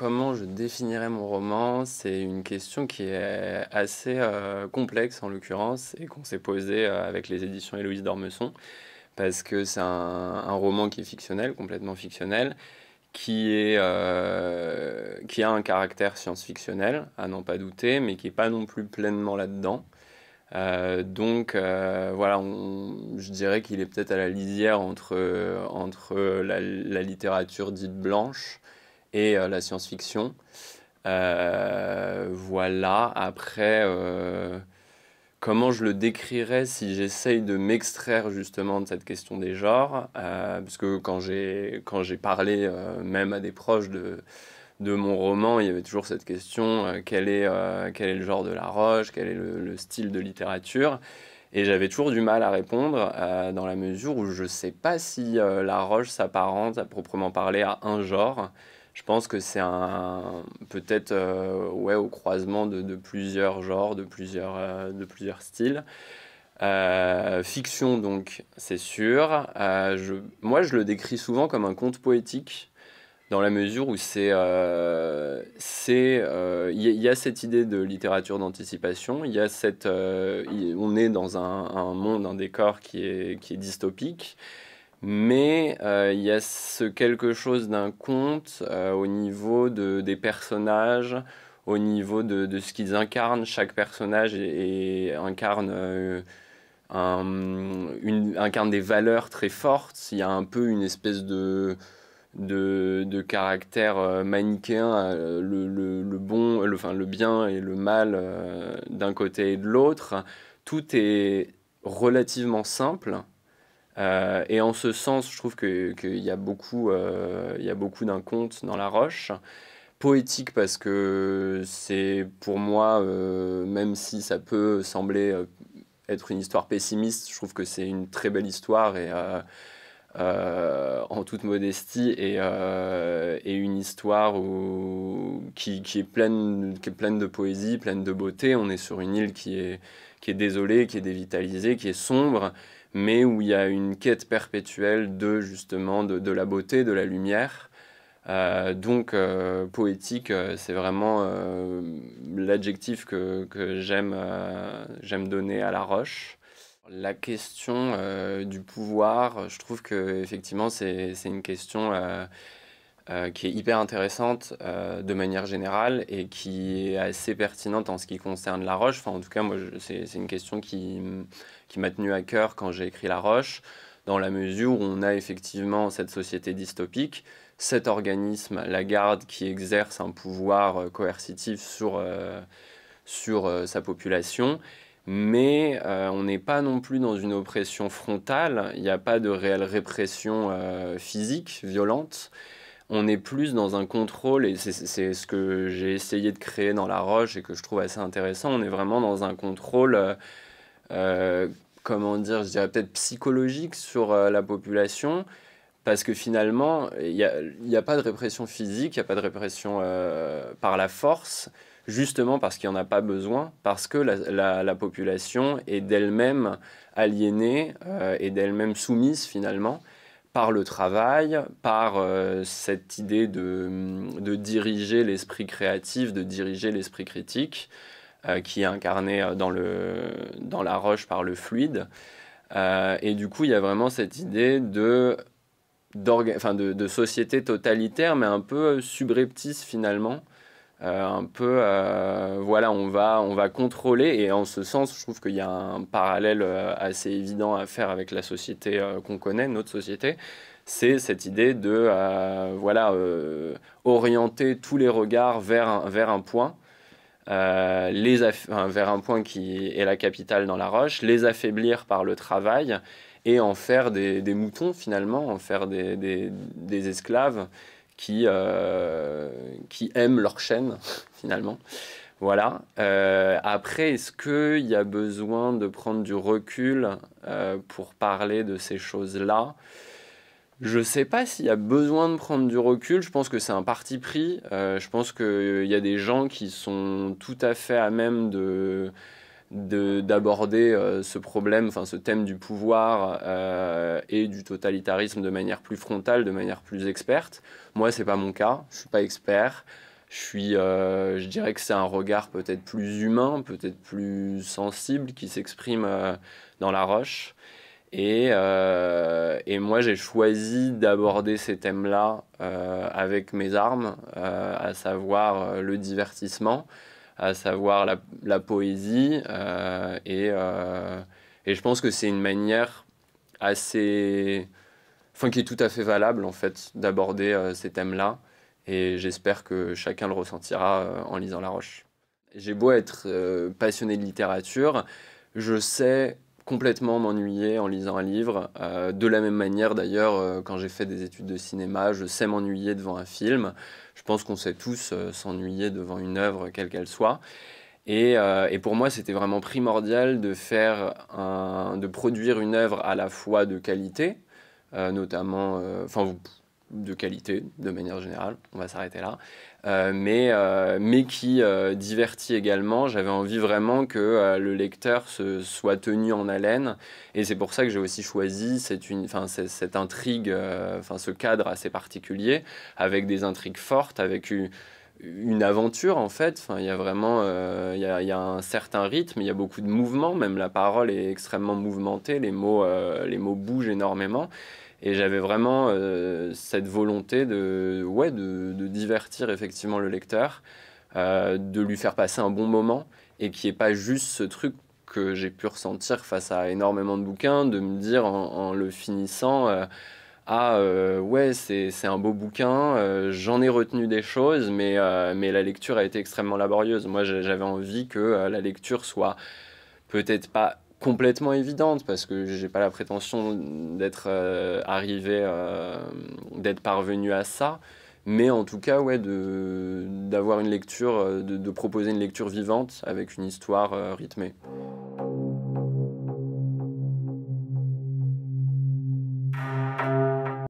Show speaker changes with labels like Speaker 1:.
Speaker 1: Comment je définirais mon roman C'est une question qui est assez euh, complexe en l'occurrence et qu'on s'est posée euh, avec les éditions Héloïse d'Ormesson parce que c'est un, roman qui est fictionnel, complètement fictionnel, qui, est, euh, qui a un caractère science-fictionnel, à n'en pas douter, mais qui n'est pas non plus pleinement là-dedans. donc voilà, je dirais qu'il est peut-être à la lisière entre, entre la, littérature dite blanche et euh, la science-fiction. Euh, voilà, après, euh, comment je le décrirais si j'essaye de m'extraire justement de cette question des genres Parce que quand j'ai, quand j'ai parlé même à des proches de, de mon roman, il y avait toujours cette question quel, est, quel est le genre de la roche, quel est le, style de littérature Et j'avais toujours du mal à répondre dans la mesure où je ne sais pas si la roche s'apparente à proprement parler à un genre je pense que c'est peut-être euh, au croisement de, plusieurs genres, de plusieurs euh, de plusieurs styles. Euh, fiction donc c'est sûr. moi je le décris souvent comme un conte poétique dans la mesure où c'est c'est il y, a cette idée de littérature d'anticipation, il a on est dans un, monde un décor qui est dystopique mais euh, il y a ce quelque chose d'un conte euh, au niveau de, des personnages, au niveau de, de ce qu'ils incarnent. Chaque personnage incarne, euh, un, incarne des valeurs très fortes. Il y a un peu une espèce de, de, de caractère manichéen, le, le, le, bon, enfin, le bien et le mal d'un côté et de l'autre. Tout est relativement simple euh, et en ce sens, je trouve qu'il y a beaucoup, d'un euh, conte dans La Roche. Poétique parce que c'est pour moi, euh, même si ça peut sembler être une histoire pessimiste, je trouve que c'est une très belle histoire et en toute modestie et, et une histoire qui, qui, est pleine, qui est pleine de poésie, pleine de beauté. On est sur une île qui est qui est désolé, qui est dévitalisé, qui est sombre, mais où il y a une quête perpétuelle de justement de, de la beauté, de la lumière. Euh, donc euh, poétique, euh, c'est vraiment l'adjectif que, que j'aime, j'aime donner à La Roche. La question du pouvoir, je trouve que effectivement c'est, c'est une question euh, qui est hyper intéressante euh, de manière générale et qui est assez pertinente en ce qui concerne la roche. Enfin, en tout cas, moi, c'est une question qui, m'a tenu à cœur quand j'ai écrit la roche, dans la mesure où on a effectivement cette société dystopique, cet organisme, la garde, qui exerce un pouvoir euh, coercitif sur, sa population mais on n'est pas non plus dans une oppression frontale, il n'y a pas de réelle répression physique, violente, on est plus dans un contrôle, et c'est ce que j'ai essayé de créer dans La Roche et que je trouve assez intéressant, on est vraiment dans un contrôle, euh, euh, comment dire, je dirais peut-être psychologique sur euh, la population, parce que finalement, il n'y a, pas de répression physique, il n'y a pas de répression par la force, justement parce qu'il n'y en a pas besoin, parce que la, la population est d'elle-même aliénée, et d'elle-même soumise finalement par le travail, par euh, cette idée de, diriger l'esprit créatif, de diriger l'esprit critique, euh, qui est incarné euh, dans, la roche par le fluide. et du coup, il y a vraiment cette idée de, de société totalitaire, mais un peu subreptice finalement, euh, un peu, euh, voilà, on va, contrôler. Et en ce sens, je trouve qu'il y a un parallèle euh, assez évident à faire avec la société qu'on connaît, notre société c'est cette idée de voilà orienter tous les regards vers un, point les vers un point qui est la capitale dans la roche les affaiblir par le travail et en faire des, moutons finalement en faire des esclaves qui, euh, qui aiment leur chaîne, finalement. Voilà. Euh, après, est-ce qu'il y a besoin de prendre du recul euh, pour parler de ces choses-là je ne sais pas s'il y a besoin de prendre du recul, je pense que c'est un parti pris, je pense qu'il y a des gens qui sont tout à fait à même de, d'aborder euh, ce problème, enfin ce thème du pouvoir euh, et du totalitarisme de manière plus frontale, de manière plus experte. Moi, c'est pas mon cas, je suis pas expert. Je suis, euh, je dirais que c'est un regard peut-être plus humain, peut-être plus sensible qui s'exprime dans la roche. Et, et moi, j'ai choisi d'aborder ces thèmes-là avec mes armes, à savoir le divertissement à savoir la, poésie. Euh, euh, et, je pense que c'est une manière assez. Enfin, qui est tout à fait valable, en fait, d'aborder euh, ces thèmes-là. Et j'espère que chacun le ressentira en lisant La Roche. J'ai beau être passionné de littérature, je sais complètement m'ennuyer en lisant un livre. Euh, de la même manière, d'ailleurs, euh, quand j'ai fait des études de cinéma, je sais m'ennuyer devant un film. Je pense qu'on sait tous euh, s'ennuyer devant une œuvre, quelle qu'elle soit. Et, pour moi, c'était vraiment primordial de faire, un, de produire une œuvre à la fois de qualité, notamment, enfin, vous de qualité, de manière générale. On va s'arrêter là. Euh, mais, euh, mais qui euh, divertit également. J'avais envie vraiment que le lecteur se soit tenu en haleine. Et c'est pour ça que j'ai aussi choisi cette, une, cette intrigue, enfin ce cadre assez particulier, avec des intrigues fortes, avec une une aventure en fait. il y a vraiment, il, y a, y, a un certain rythme, il y a beaucoup de mouvements, même la parole est extrêmement mouvementée, les mots, les mots bougent énormément. Et j'avais vraiment euh, cette volonté de, ouais, de, de, divertir effectivement le lecteur, euh, de lui faire passer un bon moment et qui est pas juste ce truc que j'ai pu ressentir face à énormément de bouquins, de me dire en, le finissant, euh, ah ouais c'est un beau bouquin, j'en ai retenu des choses, mais, mais la lecture a été extrêmement laborieuse. Moi j'avais envie que la lecture soit peut-être pas complètement évidente parce que j'ai pas la prétention d'être euh, arrivé euh, d'être parvenu à ça mais en tout cas ouais de d'avoir une lecture euh, de, proposer une lecture vivante avec une histoire rythmée